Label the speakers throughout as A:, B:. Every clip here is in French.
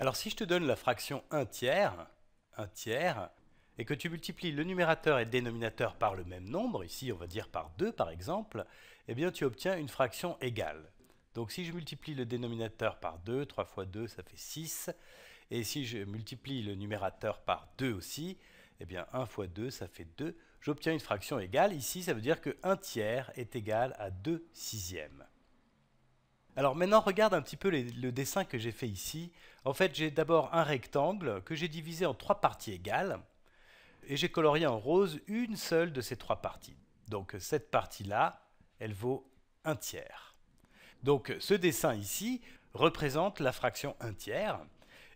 A: Alors si je te donne la fraction 1 tiers, 1 tiers, et que tu multiplies le numérateur et le dénominateur par le même nombre, ici on va dire par 2 par exemple, eh bien tu obtiens une fraction égale. Donc si je multiplie le dénominateur par 2, 3 fois 2 ça fait 6, et si je multiplie le numérateur par 2 aussi, eh bien 1 fois 2 ça fait 2, j'obtiens une fraction égale. Ici ça veut dire que 1 tiers est égal à 2 sixièmes. Alors maintenant, regarde un petit peu le dessin que j'ai fait ici. En fait, j'ai d'abord un rectangle que j'ai divisé en trois parties égales et j'ai colorié en rose une seule de ces trois parties. Donc cette partie-là, elle vaut un tiers. Donc ce dessin ici représente la fraction un tiers.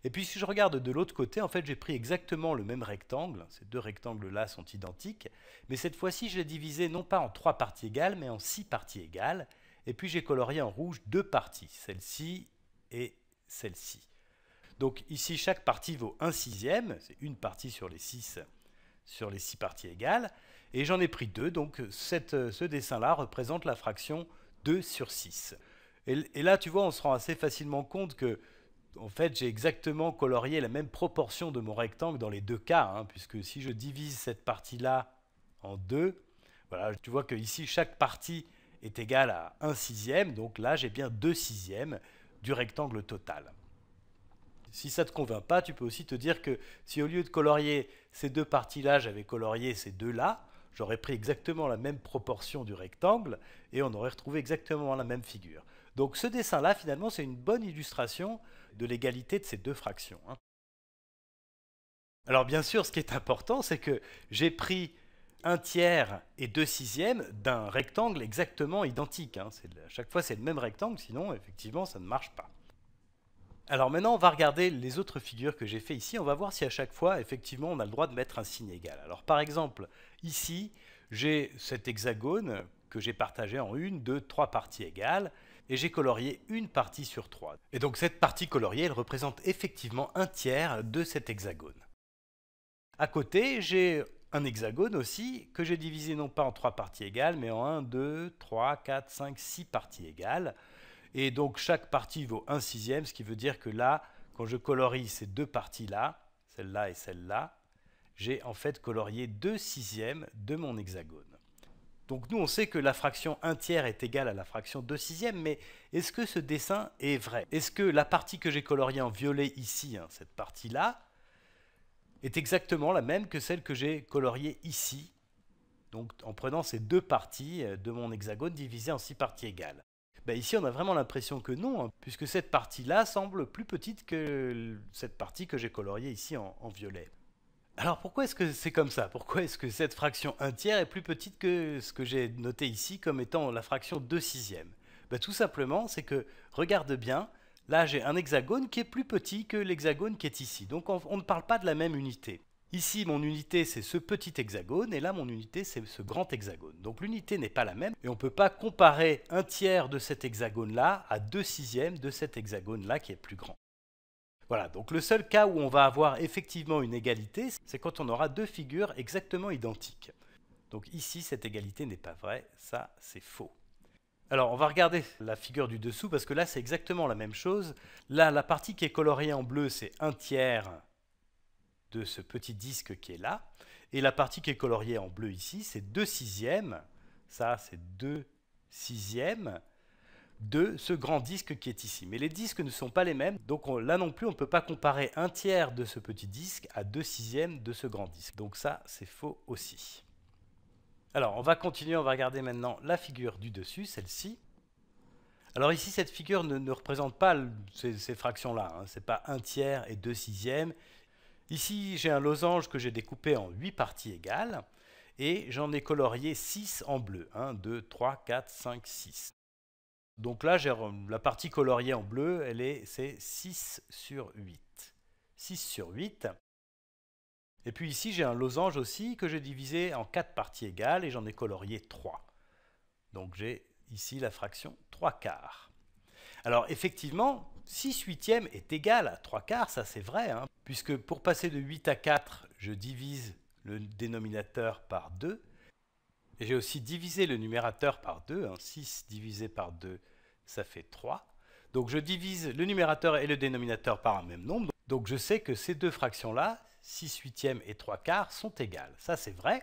A: Et puis si je regarde de l'autre côté, en fait j'ai pris exactement le même rectangle, ces deux rectangles-là sont identiques, mais cette fois-ci je l'ai divisé non pas en trois parties égales, mais en six parties égales, et puis j'ai colorié en rouge deux parties, celle-ci et celle-ci. Donc ici, chaque partie vaut 1 sixième, c'est une partie sur les 6 sur les six parties égales. Et j'en ai pris deux, donc euh, ce dessin-là représente la fraction 2 sur 6. Et, là, tu vois, on se rend assez facilement compte que, en fait, j'ai exactement colorié la même proportion de mon rectangle dans les deux cas, hein, puisque si je divise cette partie-là en deux, voilà, tu vois que chaque partie est égal à 1 sixième, donc là j'ai bien 2 sixièmes du rectangle total. Si ça ne te convainc pas, tu peux aussi te dire que si au lieu de colorier ces deux parties-là, j'avais colorié ces deux-là, j'aurais pris exactement la même proportion du rectangle et on aurait retrouvé exactement la même figure. Donc ce dessin-là, finalement, c'est une bonne illustration de l'égalité de ces deux fractions. Hein. Alors bien sûr, ce qui est important, c'est que j'ai pris un tiers et deux sixièmes d'un rectangle exactement identique. Hein. à chaque fois, c'est le même rectangle, sinon, effectivement, ça ne marche pas. Alors maintenant, on va regarder les autres figures que j'ai fait ici. On va voir si à chaque fois, effectivement, on a le droit de mettre un signe égal. Alors par exemple, ici, j'ai cet hexagone que j'ai partagé en une, deux, trois parties égales, et j'ai colorié une partie sur trois. Et donc cette partie coloriée, elle représente effectivement un tiers de cet hexagone. À côté, j'ai un hexagone aussi, que j'ai divisé non pas en trois parties égales, mais en 1, 2, 3, 4, 5, 6 parties égales. Et donc chaque partie vaut 1 sixième, ce qui veut dire que là, quand je colorie ces deux parties-là, celle-là et celle-là, j'ai en fait colorié 2 sixièmes de mon hexagone. Donc nous, on sait que la fraction 1 tiers est égale à la fraction 2 sixièmes, mais est-ce que ce dessin est vrai Est-ce que la partie que j'ai coloriée en violet ici, hein, cette partie-là, est exactement la même que celle que j'ai coloriée ici, donc en prenant ces deux parties euh, de mon hexagone divisées en six parties égales. Ben, ici, on a vraiment l'impression que non, hein, puisque cette partie-là semble plus petite que cette partie que j'ai coloriée ici en, violet. Alors pourquoi est-ce que c'est comme ça Pourquoi est-ce que cette fraction 1 tiers est plus petite que ce que j'ai noté ici comme étant la fraction 2 sixièmes ben, Tout simplement, c'est que, regarde bien, Là, j'ai un hexagone qui est plus petit que l'hexagone qui est ici. Donc on, ne parle pas de la même unité. Ici, mon unité, c'est ce petit hexagone, et là, mon unité, c'est ce grand hexagone. Donc l'unité n'est pas la même, et on ne peut pas comparer un tiers de cet hexagone-là à deux sixièmes de cet hexagone-là qui est plus grand. Voilà, donc le seul cas où on va avoir effectivement une égalité, c'est quand on aura deux figures exactement identiques. Donc ici, cette égalité n'est pas vraie, ça c'est faux. Alors, on va regarder la figure du dessous parce que là, c'est exactement la même chose. Là, la partie qui est coloriée en bleu, c'est un tiers de ce petit disque qui est là. Et la partie qui est coloriée en bleu ici, c'est deux sixièmes. Ça, c'est deux sixièmes de ce grand disque qui est ici. Mais les disques ne sont pas les mêmes, donc là non plus, on ne peut pas comparer un tiers de ce petit disque à deux sixièmes de ce grand disque. Donc ça, c'est faux aussi. Alors, on va continuer, on va regarder maintenant la figure du dessus, celle-ci. Alors ici, cette figure ne, représente pas ces, fractions-là. Hein. Ce n'est pas 1 tiers et 2 sixièmes. Ici, j'ai un losange que j'ai découpé en 8 parties égales. Et j'en ai colorié 6 en bleu. 1, 2, 3, 4, 5, 6. Donc là, la partie coloriée en bleu, c'est 6 sur 8. 6 sur 8. Et puis ici, j'ai un losange aussi que j'ai divisé en quatre parties égales et j'en ai colorié 3. Donc j'ai ici la fraction 3 quarts. Alors effectivement, 6 huitièmes est égal à 3 quarts, ça c'est vrai, hein, puisque pour passer de 8 à 4, je divise le dénominateur par 2, et j'ai aussi divisé le numérateur par 2, 6 hein, divisé par 2, ça fait 3. Donc je divise le numérateur et le dénominateur par un même nombre, donc je sais que ces deux fractions-là, 6 huitièmes et 3 quarts sont égales. Ça, c'est vrai.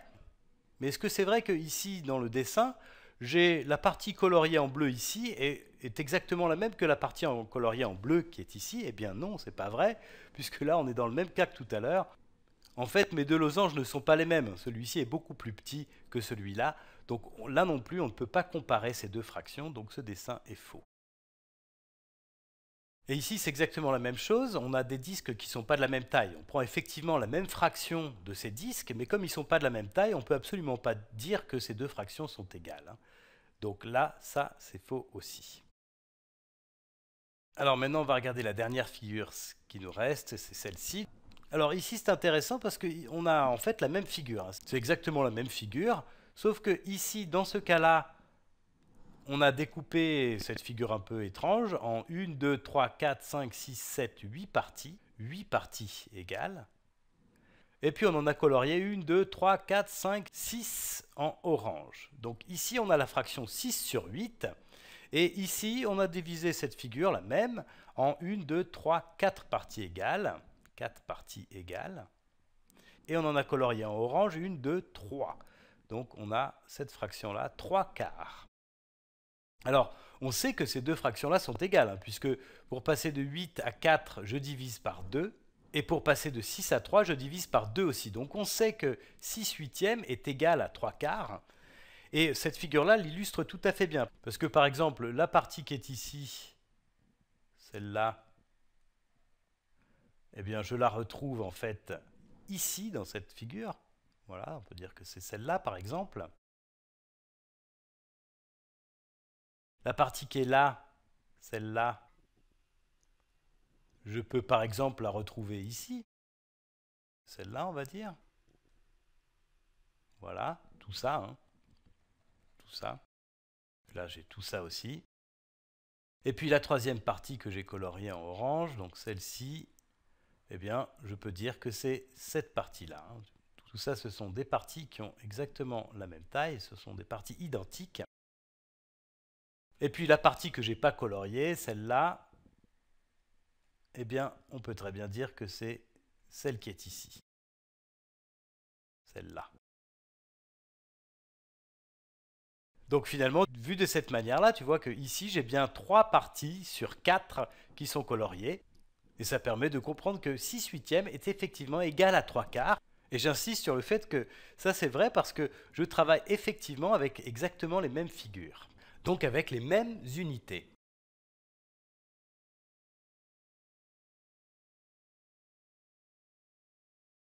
A: Mais est-ce que c'est vrai que ici, dans le dessin, j'ai la partie coloriée en bleu ici et est exactement la même que la partie en coloriée en bleu qui est ici Eh bien non, c'est pas vrai, puisque là, on est dans le même cas que tout à l'heure. En fait, mes deux losanges ne sont pas les mêmes. Celui-ci est beaucoup plus petit que celui-là. Donc là non plus, on ne peut pas comparer ces deux fractions, donc ce dessin est faux. Et ici, c'est exactement la même chose. On a des disques qui ne sont pas de la même taille. On prend effectivement la même fraction de ces disques, mais comme ils ne sont pas de la même taille, on ne peut absolument pas dire que ces deux fractions sont égales. Hein. Donc là, ça, c'est faux aussi. Alors maintenant, on va regarder la dernière figure qui nous reste, c'est celle-ci. Alors ici, c'est intéressant parce qu'on a en fait la même figure. Hein. C'est exactement la même figure, sauf que ici, dans ce cas-là, on a découpé cette figure un peu étrange en 1, 2, 3, 4, 5, 6, 7, 8 parties. 8 parties égales. Et puis on en a colorié 1, 2, 3, 4, 5, 6 en orange. Donc ici on a la fraction 6 sur 8. Et ici on a divisé cette figure, la même, en 1, 2, 3, 4 parties égales. 4 parties égales. Et on en a colorié en orange 1, 2, 3. Donc on a cette fraction-là, 3 quarts. Alors, on sait que ces deux fractions-là sont égales, hein, puisque pour passer de 8 à 4, je divise par 2, et pour passer de 6 à 3, je divise par 2 aussi. Donc on sait que 6 huitièmes est égal à 3 quarts, et cette figure-là l'illustre tout à fait bien, parce que par exemple, la partie qui est ici, celle-là, eh bien je la retrouve en fait ici dans cette figure. Voilà, on peut dire que c'est celle-là par exemple. La partie qui est là, celle-là, je peux par exemple la retrouver ici. Celle-là, on va dire. Voilà, tout ça. Hein. Tout ça. Là, j'ai tout ça aussi. Et puis la troisième partie que j'ai coloriée en orange, donc celle-ci, eh bien, je peux dire que c'est cette partie-là. Hein. Tout ça, ce sont des parties qui ont exactement la même taille, ce sont des parties identiques. Et puis la partie que j'ai pas coloriée, celle-là, eh bien, on peut très bien dire que c'est celle qui est ici. Celle-là. Donc finalement, vu de cette manière-là, tu vois que ici, j'ai bien trois parties sur quatre qui sont coloriées. Et ça permet de comprendre que 6 huitièmes est effectivement égal à 3 quarts. Et j'insiste sur le fait que ça c'est vrai parce que je travaille effectivement avec exactement les mêmes figures donc avec les mêmes unités.